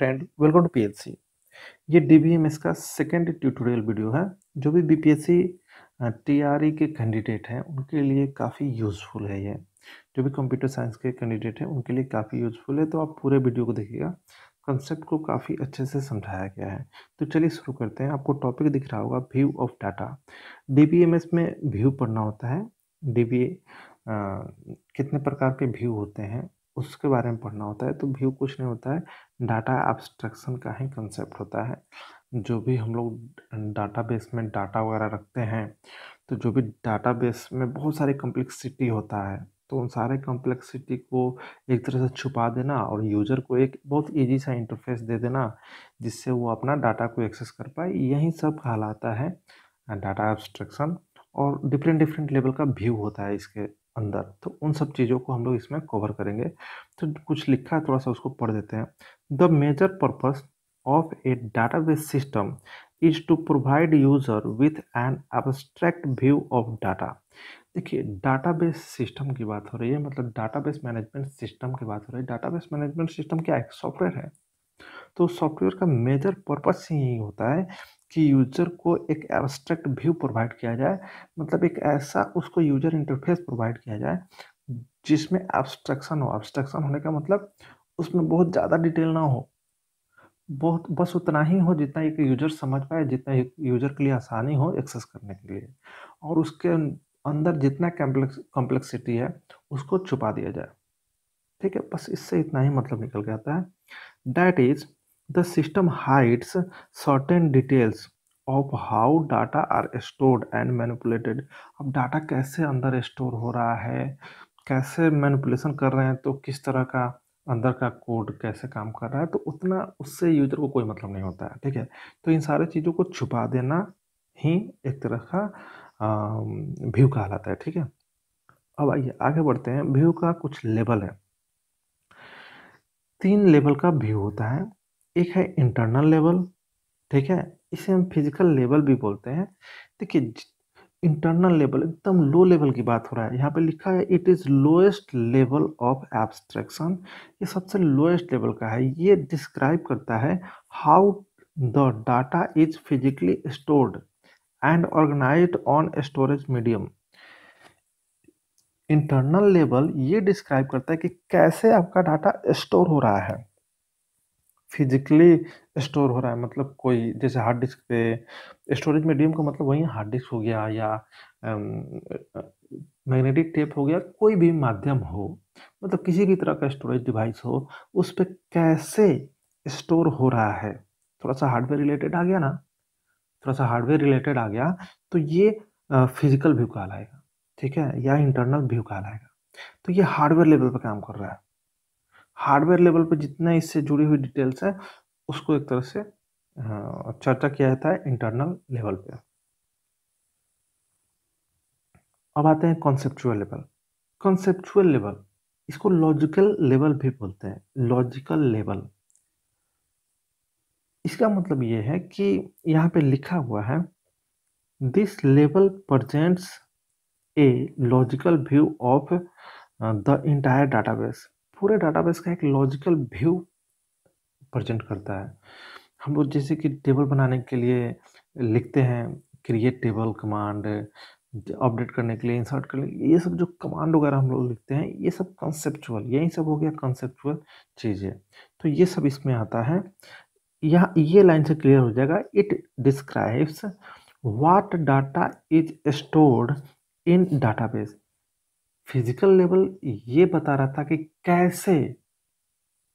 friend welcome to PHC ये DBMS का second tutorial video है जो भी बीपीएससी टीआरई e के कैंडिडेट हैं उनके लिए काफ़ी यूज़फुल है ये जो भी कंप्यूटर साइंस के कैंडिडेट हैं उनके लिए काफ़ी यूज़फुल है तो आप पूरे वीडियो को देखिएगा कंसेप्ट को काफ़ी अच्छे से समझाया गया है तो चलिए शुरू करते हैं आपको टॉपिक दिख रहा होगा व्यू ऑफ डाटा डी में व्यू पढ़ना होता है डी कितने प्रकार के व्यू होते हैं उसके बारे में पढ़ना होता है तो व्यू कुछ नहीं होता है डाटा एब्स्ट्रैक्शन का ही कंसेप्ट होता है जो भी हम लोग बेस में डाटा वगैरह रखते हैं तो जो भी बेस में बहुत सारे कम्प्लेक्सिटी होता है तो उन सारे कम्प्लेक्सिटी को एक तरह से छुपा देना और यूज़र को एक बहुत इजी सा इंटरफेस दे देना जिससे वो अपना डाटा को एक्सेस कर पाए यही सब कहलाता है डाटा एब्स्ट्रैक्शन और डिफरेंट डिफरेंट लेवल का व्यू होता है इसके अंदर तो उन सब चीज़ों को हम लोग इसमें कवर करेंगे तो कुछ लिखा है थोड़ा सा उसको पढ़ देते हैं the major purpose of a database system is to provide user with an abstract view of data देखिए डाटाबेस सिस्टम की बात हो रही है मतलब डाटाबेस मैनेजमेंट सिस्टम की बात हो रही है डाटाबेस मैनेजमेंट सिस्टम क्या है सॉफ्टवेयर है तो सॉफ्टवेयर का मेजर पर्पस यही होता है कि यूजर को एक एब्स्ट्रैक्ट व्यू प्रोवाइड किया जाए मतलब एक ऐसा उसको यूजर इंटरफेस प्रोवाइड किया जाए जिसमें एब्स्ट्रैक्शन हो एब्स्ट्रैक्शन होने का मतलब उसमें बहुत ज़्यादा डिटेल ना हो बहुत बस उतना ही हो जितना एक यूजर समझ पाए जितना एक यूजर के लिए आसानी हो एक्सेस करने के लिए और उसके अं-, अंदर जितना कॉम्प्लेक्स कॉम्प्लेक्सिटी है उसको छुपा दिया जाए ठीक है बस इससे इतना ही मतलब निकल के आता है that is The system hides certain details of how data are stored and manipulated अब डाटा कैसे अंदर स्टोर हो रहा है कैसे मैनिपुलेशन कर रहे हैं तो किस तरह का अंदर का कोड कैसे काम कर रहा है तो उतना उससे यूजर को कोई मतलब नहीं होता है ठीक है तो इन सारे चीज़ों को छुपा देना ही एक तरह का व्यू कहलाता है ठीक है अब आइए आगे बढ़ते हैं व्यू का कुछ लेवल है तीन लेवल का व्यू होता है एक है इंटरनल लेवल ठीक है इसे हम फिजिकल लेवल भी बोलते हैं देखिए इंटरनल लेवल एकदम लो लेवल की बात हो रहा है यहाँ पे लिखा है it is lowest level of abstraction ये सबसे लोएस्ट लेवल का है ये डिस्क्राइब करता है how the data is physically stored and organise on storage medium internal level ये डिस्क्राइब करता है कि कैसे आपका डाटा स्टोर हो रहा है फिज़िकली स्टोर हो रहा है मतलब कोई जैसे हार्ड डिस्क पे स्टोरेज मीडियम का मतलब वही हार्ड डिस्क हो गया या मैग्नेटिक टेप हो गया कोई भी माध्यम हो मतलब किसी भी तरह का स्टोरेज डिवाइस हो उस पर कैसे स्टोर हो रहा है थोड़ा सा हार्डवेयर रिलेटेड आ गया ना थोड़ा सा हार्डवेयर रिलेटेड आ गया तो ये फिजिकल व्यू कहलाएगा ठीक है या इंटरनल व्यू कहलाएगा तो ये हार्डवेयर लेवल पर काम कर रहा है हार्डवेयर लेवल पर जितना इससे जुड़ी हुई डिटेल्स है उसको एक तरह से चर्चा किया जाता है इंटरनल लेवल पे अब आते हैं कॉन्सेप्चुअल लेवल कॉन्सेप्चुअल लेवल इसको लॉजिकल लेवल भी बोलते हैं लॉजिकल लेवल इसका मतलब ये है कि यहाँ पे लिखा हुआ है this level presents a logical view of the entire database पूरे डाटाबेस का एक लॉजिकल व्यू प्रजेंट करता है हम लोग जैसे कि टेबल बनाने के लिए लिखते हैं क्रिएट टेबल कमांड अपडेट करने के लिए इंसर्ट करने के लिए ये सब जो कमांड वगैरह हम लोग लिखते हैं ये सब कंसेप्चुअल यही सब हो गया कंसेप्चुअल चीज़ है तो ये सब इसमें आता है यहाँ ये लाइन से क्लियर हो जाएगा it describes what data is stored in database physical level ये बता रहा था कि कैसे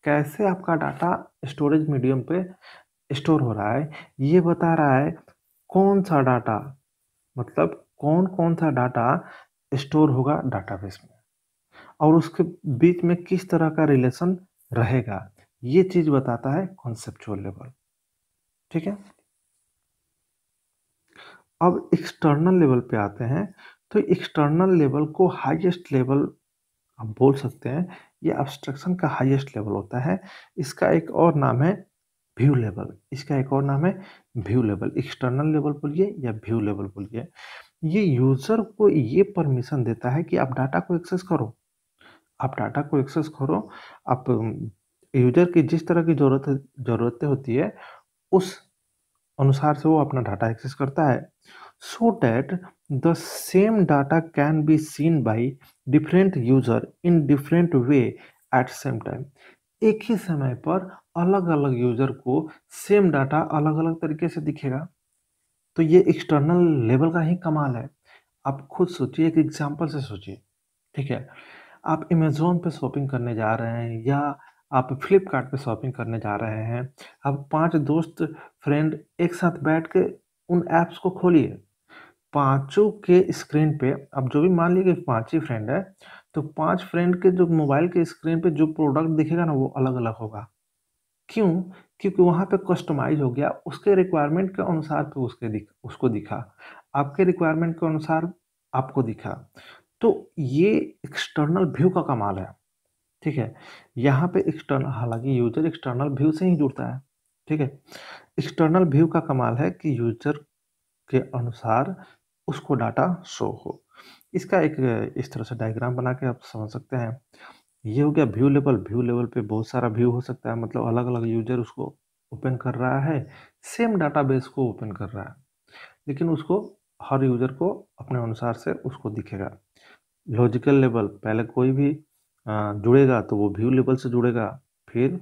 कैसे आपका डाटा स्टोरेज मीडियम पे स्टोर हो रहा है ये बता रहा है कौन सा डाटा मतलब कौन कौन सा डाटा स्टोर होगा डाटाबेस में और उसके बीच में किस तरह का रिलेशन रहेगा ये चीज बताता है कॉन्सेप्चुअल लेवल ठीक है अब एक्सटर्नल लेवल पे आते हैं तो एक्सटर्नल लेवल को हाईएस्ट लेवल हम बोल सकते हैं ये अब्स्ट्रक्शन का हाईएस्ट लेवल होता है इसका एक और नाम है व्यू लेवल इसका एक और नाम है व्यू लेवल एक्सटर्नल लेवल बोलिए या व्यू लेवल बोलिए ये यूज़र को ये परमिशन देता है कि आप डाटा को एक्सेस करो आप डाटा को एक्सेस करो आप यूजर की जिस तरह की ज़रूरत ज़रूरतें होती है उस अनुसार से वो अपना डाटा एक्सेस करता है so that the same data can be seen by different user in different way at same time एक ही समय पर अलग अलग यूजर को सेम डाटा अलग अलग तरीके से दिखेगा तो ये एक्सटर्नल लेवल का ही कमाल है आप खुद सोचिए एक एग्जाम्पल से सोचिए ठीक है आप अमेजोन पे शॉपिंग करने जा रहे हैं या आप फ्लिपकार्ट पे शॉपिंग करने जा रहे हैं आप पांच दोस्त फ्रेंड एक साथ बैठ के उन ऐप्स को खोलिए पांचों के स्क्रीन पे अब जो भी मान लीजिए कि पांच ही फ्रेंड है तो पांच फ्रेंड के जो मोबाइल के स्क्रीन पे जो प्रोडक्ट दिखेगा ना वो अलग अलग होगा क्यों क्योंकि वहाँ पे कस्टमाइज हो गया उसके रिक्वायरमेंट के अनुसार पे उसके दिख उसको दिखा आपके रिक्वायरमेंट के अनुसार आपको दिखा तो ये एक्सटर्नल व्यू का कमाल है ठीक है यहाँ पे एक्सटर्नल हालांकि यूजर एक्सटर्नल व्यू से ही जुड़ता है ठीक है एक्सटर्नल व्यू का कमाल है कि यूजर के अनुसार उसको डाटा शो हो इसका एक इस तरह से डायग्राम बना के आप समझ सकते हैं ये हो गया व्यू लेवल व्यू लेवल पे बहुत सारा व्यू हो सकता है मतलब अलग अलग यूजर उसको ओपन कर रहा है सेम डाटाबेस को ओपन कर रहा है लेकिन उसको हर यूजर को अपने अनुसार से उसको दिखेगा लॉजिकल लेवल पहले कोई भी जुड़ेगा तो वो व्यू लेवल से जुड़ेगा फिर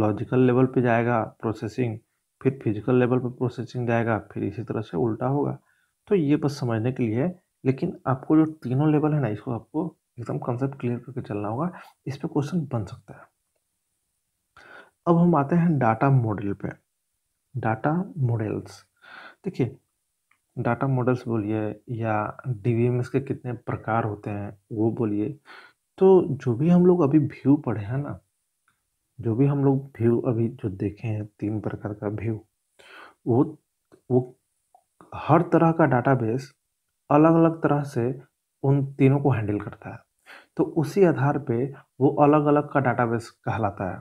लॉजिकल लेवल पे जाएगा प्रोसेसिंग फिर फिजिकल लेवल पर प्रोसेसिंग जाएगा फिर इसी तरह से उल्टा होगा तो ये बस समझने के लिए लेकिन आपको जो तीनों लेवल है ना इसको आपको एकदम कंसेप्ट क्लियर करके चलना होगा इस पर क्वेश्चन बन सकता है अब हम आते हैं डाटा मॉडल पे डाटा मॉडल्स देखिए डाटा मॉडल्स बोलिए या डी के कितने प्रकार होते हैं वो बोलिए तो जो भी हम लोग अभी व्यू पढ़े हैं ना जो भी हम लोग व्यू अभी जो देखे हैं तीन प्रकार का व्यू वो वो हर तरह का डाटाबेस अलग अलग तरह से उन तीनों को हैंडल करता है तो उसी आधार पे वो अलग अलग का डाटाबेस कहलाता है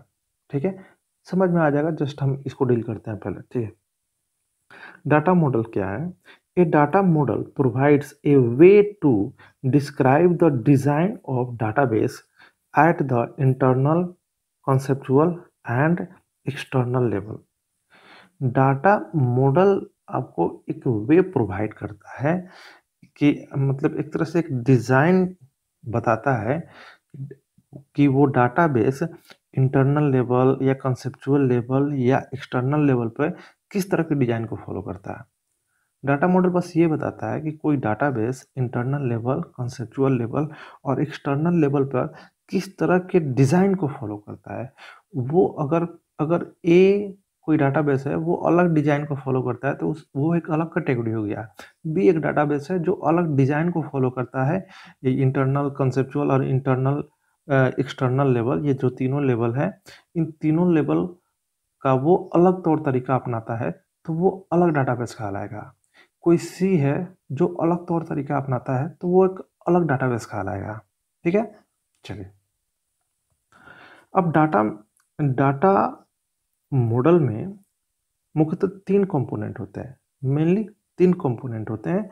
ठीक है समझ में आ जाएगा जस्ट हम इसको डील करते हैं पहले ठीक है डाटा मॉडल क्या है a data model provides a way to describe the design of database at the internal conceptual and external level data model आपको एक वे प्रोवाइड करता है कि मतलब एक तरह से एक डिज़ाइन बताता है कि वो डाटाबेस इंटरनल लेवल या कंसेप्चुअल लेवल या एक्सटर्नल लेवल पर किस तरह के डिज़ाइन को फॉलो करता है डाटा मॉडल बस ये बताता है कि कोई database internal level conceptual level और एक्सटर्नल लेवल पर किस तरह के डिज़ाइन को फॉलो करता है वो अगर अगर ए कोई डाटाबेस है वो अलग डिज़ाइन को फॉलो करता है तो उस वो एक अलग कैटेगरी हो गया बी एक डाटाबेस है जो अलग डिज़ाइन को फॉलो करता है ये इंटरनल कंसेप्चुअल और इंटरनल एक्सटर्नल लेवल ये जो तीनों लेवल है इन तीनों लेवल का वो अलग तौर तरीका अपनाता है तो वो अलग डाटाबेस कहलाएगा कोई सी है जो अलग तौर तरीका अपनाता है तो वो एक अलग डाटाबेस कहलाएगा ठीक है चलिए अब डाटा डाटा मॉडल में मुख्यतः तीन कंपोनेंट होते हैं मेनली तीन कंपोनेंट होते हैं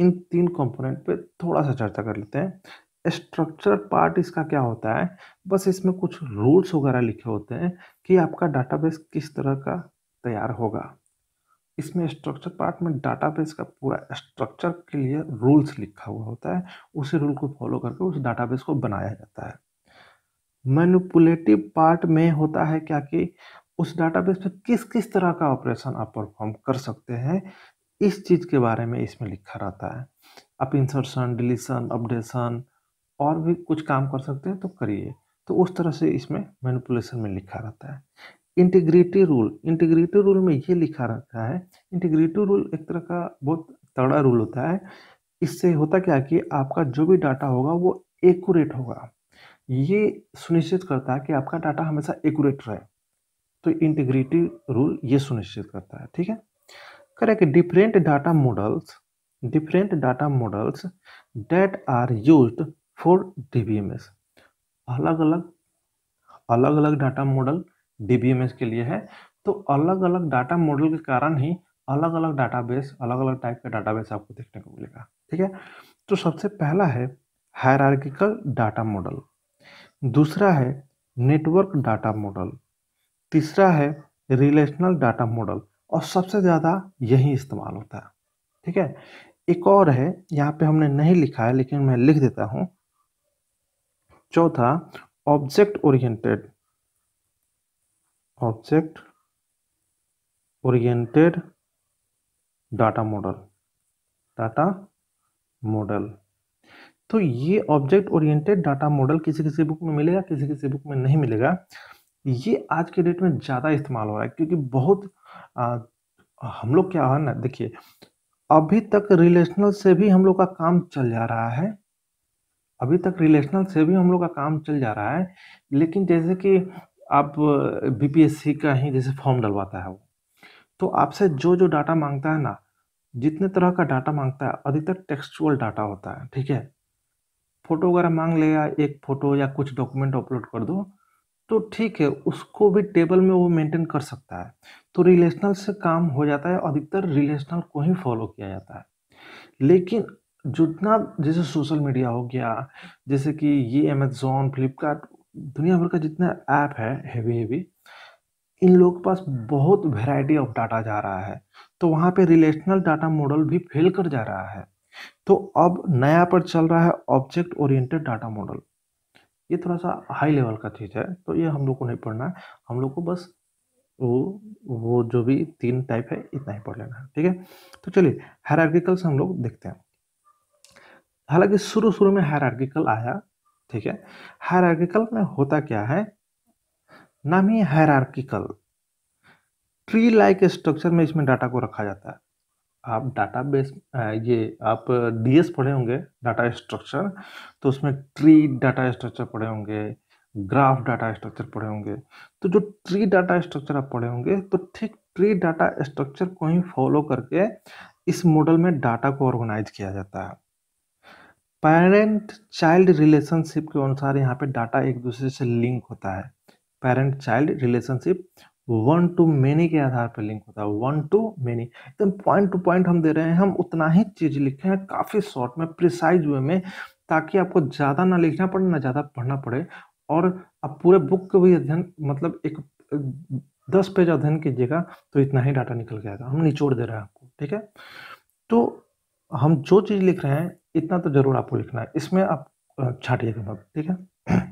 इन तीन कंपोनेंट पे थोड़ा सा चर्चा कर लेते हैं स्ट्रक्चर पार्ट इसका क्या होता है बस इसमें कुछ रूल्स वगैरह लिखे होते हैं कि आपका डाटाबेस किस तरह का तैयार होगा इसमें स्ट्रक्चर पार्ट में डाटाबेस का पूरा स्ट्रक्चर के लिए रूल्स लिखा हुआ होता है उसी रूल को फॉलो करके उस डाटाबेस को बनाया जाता है मैनुपुलेटिव पार्ट में होता है क्या कि उस डाटाबेस पे किस किस तरह का ऑपरेशन आप परफॉर्म कर सकते हैं इस चीज़ के बारे में इसमें लिखा रहता है आप इंसर्शन डिलीशन अपडेशन और भी कुछ काम कर सकते हैं तो करिए तो उस तरह से इसमें मैनिपुलेशन में लिखा रहता है इंटीग्रिटी रूल इंटीग्रिटी रूल में ये लिखा रहता है इंटीग्रिटी रूल एक तरह का बहुत तगड़ा रूल होता है इससे होता क्या कि आपका जो भी डाटा होगा वो एकूरेट होगा ये सुनिश्चित करता है कि आपका डाटा हमेशा एकूरेट रहे तो इंटीग्रिटी रूल ये सुनिश्चित करता है ठीक है correct different data models different data models that are use for DBMS अलग अलग अलग अलग डाटा मॉडल डीबीएमएस के लिए है तो अलग अलग डाटा मॉडल के कारण ही अलग अलग डाटाबेस अलग अलग टाइप का डाटाबेस आपको देखने को मिलेगा ठीक है तो सबसे पहला है हायरार्किकल डाटा मॉडल दूसरा है नेटवर्क डाटा मॉडल तीसरा है रिलेशनल डाटा मॉडल और सबसे ज़्यादा यही इस्तेमाल होता है ठीक है एक और है यहाँ पे हमने नहीं लिखा है लेकिन मैं लिख देता हूँ चौथा object oriented object oriented data model data model तो ये ऑब्जेक्ट ओरिएंटेड डाटा मॉडल किसी किसी बुक में मिलेगा किसी किसी बुक में नहीं मिलेगा ये आज के डेट में ज़्यादा इस्तेमाल हो रहा है क्योंकि बहुत आ, हम लोग क्या है ना देखिए अभी तक रिलेशनल से भी हम लोग का काम चल जा रहा है अभी तक रिलेशनल से भी हम लोग का काम चल जा रहा है लेकिन जैसे कि आप बीपीएससी का ही जैसे फॉर्म डलवाता है वो तो आपसे जो जो डाटा मांगता है ना जितने तरह का डाटा मांगता है अधिकतर टेक्सचुअल डाटा होता है ठीक है फोटो वगैरह मांग लेगा एक फ़ोटो या कुछ डॉक्यूमेंट अपलोड कर दो तो ठीक है उसको भी टेबल में वो मेंटेन कर सकता है तो रिलेशनल से काम हो जाता है अधिकतर रिलेशनल को ही फॉलो किया जाता है लेकिन जितना जैसे सोशल मीडिया हो गया जैसे कि ये अमेजोन फ्लिपकार्ट दुनिया भर का जितना ऐप है हेवी हेवी इन लोगों के पास बहुत वैरायटी ऑफ डाटा जा रहा है तो वहाँ पे रिलेशनल डाटा मॉडल भी फेल कर जा रहा है तो अब नया पर चल रहा है ऑब्जेक्ट ओरिएंटेड डाटा मॉडल ये थोड़ा सा हाई लेवल का चीज़ है तो ये हम लोग को नहीं पढ़ना है हम लोग को बस वो वो जो भी तीन टाइप है इतना ही पढ़ लेना है ठीक है तो चलिए हायरार्किकल से हम लोग देखते हैं हालांकि शुरू शुरू में हायरार्किकल आया ठीक है हायरार्किकल में होता क्या है नाम ही हायरार्किकल ट्री लाइक स्ट्रक्चर में इसमें डाटा को रखा जाता है आप डाटाबेस ये आप डीएस पढ़े होंगे डाटा स्ट्रक्चर तो उसमें ट्री डाटा स्ट्रक्चर पढ़े होंगे ग्राफ डाटा स्ट्रक्चर पढ़े होंगे तो जो ट्री डाटा स्ट्रक्चर आप पढ़े होंगे तो ठीक ट्री डाटा स्ट्रक्चर को ही फॉलो करके इस मॉडल में डाटा को ऑर्गेनाइज किया जाता है पेरेंट चाइल्ड रिलेशनशिप के अनुसार यहाँ पे डाटा एक दूसरे से लिंक होता है parent child relationship one to many के आधार पर लिंक होता है वन टू मेनी एकदम पॉइंट टू पॉइंट हम दे रहे हैं हम उतना ही चीज़ लिखे हैं काफ़ी शॉर्ट में प्रिसाइज वे में ताकि आपको ज़्यादा ना लिखना पड़े ना ज़्यादा पढ़ना पड़े और आप पूरे बुक का भी अध्ययन मतलब एक दस पेज अध्ययन कीजिएगा तो इतना ही डाटा निकल जाएगा हम निचोड़ दे रहे हैं आपको ठीक है तो हम जो चीज़ लिख रहे हैं इतना तो ज़रूर आपको लिखना है इसमें आप छाटिएगा ठीक है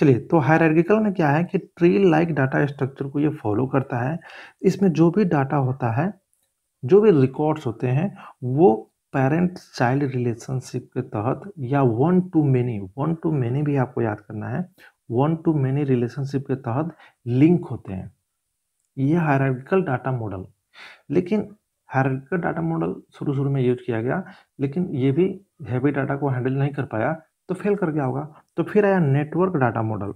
चलिए तो हायरर्गिकल में क्या है कि ट्री लाइक डाटा स्ट्रक्चर को ये फॉलो करता है इसमें जो भी डाटा होता है जो भी रिकॉर्ड्स होते हैं वो पेरेंट चाइल्ड रिलेशनशिप के तहत या one to many one to many भी आपको याद करना है वन टू मेनी रिलेशनशिप के तहत लिंक होते हैं ये हायरर्गिकल डाटा मॉडल लेकिन हायरर्गिकल डाटा मॉडल शुरू शुरू में यूज किया गया लेकिन ये भी हैवी डाटा को हैंडल नहीं कर पाया तो फेल कर गया होगा तो फिर आया नेटवर्क डाटा मॉडल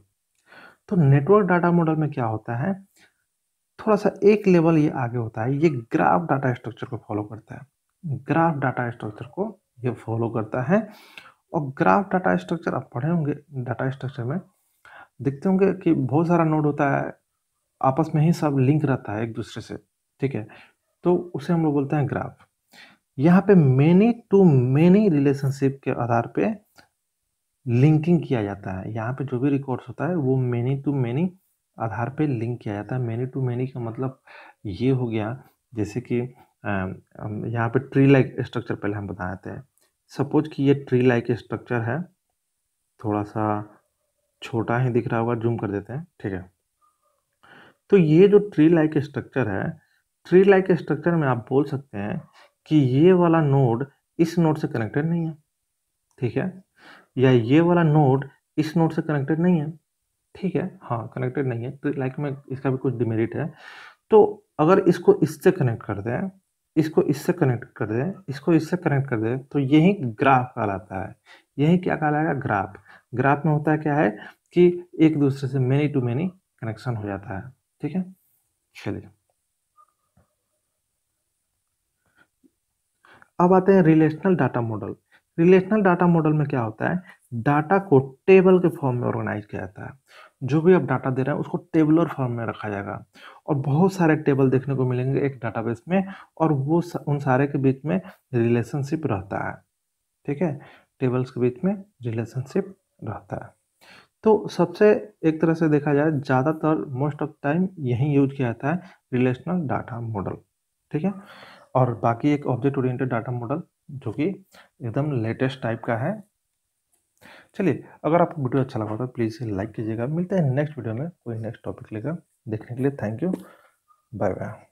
तो नेटवर्क डाटा मॉडल में क्या होता है थोड़ा सा एक लेवल ये आगे होता है ये ग्राफ डाटा स्ट्रक्चर को फॉलो करता है ग्राफ डाटा स्ट्रक्चर को ये फॉलो करता है और ग्राफ डाटा स्ट्रक्चर आप पढ़े होंगे डाटा स्ट्रक्चर में देखते होंगे कि बहुत सारा नोड होता है आपस में ही सब लिंक रहता है एक दूसरे से ठीक है तो उसे हम लोग बोलते हैं ग्राफ यहाँ पे मेनी टू मेनी रिलेशनशिप के आधार पे लिंकिंग किया जाता है यहाँ पे जो भी रिकॉर्ड्स होता है वो मैनी टू मैनी आधार पे लिंक किया जाता है मैनी टू मैनी का मतलब ये हो गया जैसे कि यहाँ पे ट्री लाइक स्ट्रक्चर पहले हम बता देते हैं सपोज कि ये ट्री लाइक स्ट्रक्चर है थोड़ा सा छोटा ही दिख रहा होगा जूम कर देते हैं ठीक है तो ये जो ट्री लाइक स्ट्रक्चर है ट्री लाइक स्ट्रक्चर में आप बोल सकते हैं कि ये वाला नोड इस नोड से कनेक्टेड नहीं है ठीक है या ये वाला नोड इस नोड से कनेक्टेड नहीं है ठीक है हाँ कनेक्टेड नहीं है तो लाइक में इसका भी कुछ डिमेरिट है तो अगर इसको इससे कनेक्ट कर दें इसको इससे कनेक्ट कर दें इसको इससे कनेक्ट कर दें तो यही ग्राफ कहलाता है यही क्या कहलाएगा ग्राफ ग्राफ में होता है क्या है कि एक दूसरे से मेनी टू मेनी कनेक्शन हो जाता है ठीक है चलिए अब आते हैं relational data model relational data model में क्या होता है डाटा को टेबल के फॉर्म में ऑर्गेनाइज किया जाता है जो भी आप डाटा दे रहे हैं उसको टेबलर फॉर्म में रखा जाएगा और बहुत सारे टेबल देखने को मिलेंगे एक डाटाबेस में और वो उन सारे के बीच में रिलेशनशिप रहता है ठीक है टेबल्स के बीच में रिलेशनशिप रहता है तो सबसे एक तरह से देखा जाए ज़्यादातर मोस्ट ऑफ टाइम यही यूज किया जाता है रिलेशनल डाटा मॉडल ठीक है और बाकी एक ऑब्जेक्ट ओरिएंटेड डाटा मॉडल जो कि एकदम लेटेस्ट टाइप का है चलिए अगर आपको वीडियो अच्छा लगा तो प्लीज़ लाइक कीजिएगा मिलते हैं नेक्स्ट वीडियो में कोई नेक्स्ट टॉपिक लेकर देखने के लिए थैंक यू बाय बाय